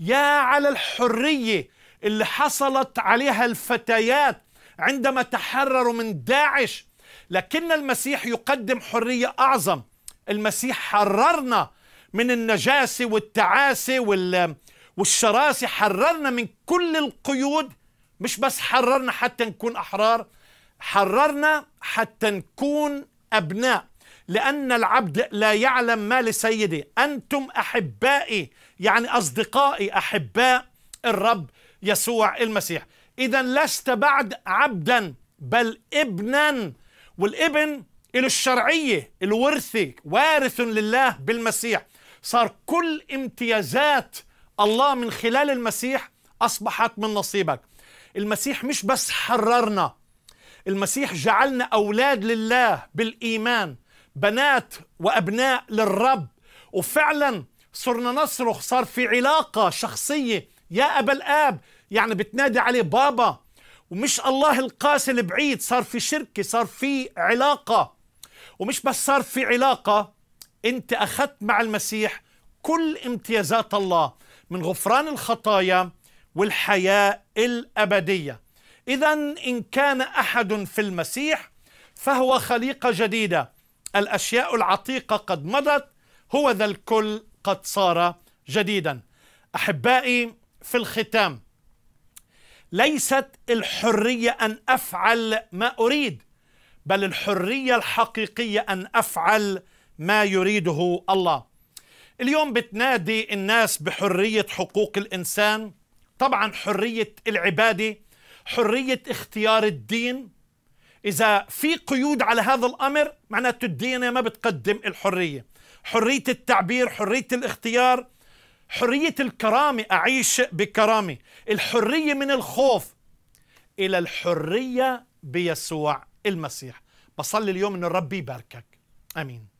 يا على الحريه اللي حصلت عليها الفتيات عندما تحرروا من داعش لكن المسيح يقدم حريه اعظم المسيح حررنا من النجاسه والتعاسه وال والشراسه حررنا من كل القيود مش بس حررنا حتى نكون احرار حررنا حتى نكون ابناء لأن العبد لا يعلم ما لسيده أنتم أحبائي يعني أصدقائي أحباء الرب يسوع المسيح إذا لست بعد عبدا بل ابنا والابن له الشرعية الورثي وارث لله بالمسيح صار كل امتيازات الله من خلال المسيح أصبحت من نصيبك المسيح مش بس حررنا المسيح جعلنا أولاد لله بالإيمان بنات وابناء للرب وفعلا صرنا نصرخ صار في علاقه شخصيه يا ابا الاب يعني بتنادي عليه بابا ومش الله القاسي البعيد صار في شركه صار في علاقه ومش بس صار في علاقه انت اخذت مع المسيح كل امتيازات الله من غفران الخطايا والحياه الابديه اذا ان كان احد في المسيح فهو خليقه جديده الأشياء العتيقة قد مضت هو ذا الكل قد صار جديدا أحبائي في الختام ليست الحرية أن أفعل ما أريد بل الحرية الحقيقية أن أفعل ما يريده الله اليوم بتنادي الناس بحرية حقوق الإنسان طبعا حرية العبادة حرية اختيار الدين إذا في قيود على هذا الأمر معناته الديانة ما بتقدم الحرية حرية التعبير حرية الاختيار حرية الكرامة أعيش بكرامة الحرية من الخوف إلى الحرية بيسوع المسيح بصلي اليوم أن الرب يباركك آمين